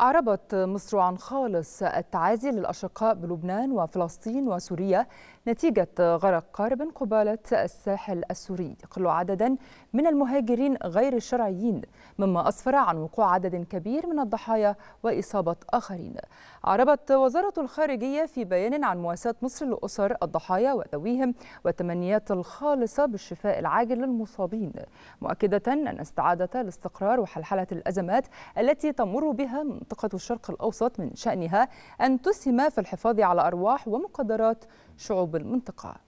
أعربت مصر عن خالص التعازي للأشقاء بلبنان وفلسطين وسوريا نتيجة غرق قارب قبالة الساحل السوري يقل عددا من المهاجرين غير الشرعيين مما أسفر عن وقوع عدد كبير من الضحايا وإصابة آخرين أعربت وزارة الخارجية في بيان عن مواساة مصر لأسر الضحايا وذويهم والتمنيات الخالصة بالشفاء العاجل للمصابين مؤكدة أن استعادة الاستقرار وحلحلة الأزمات التي تمر بها منطقة الشرق الأوسط من شأنها أن تسهم في الحفاظ على أرواح ومقدرات شعوب المنطقة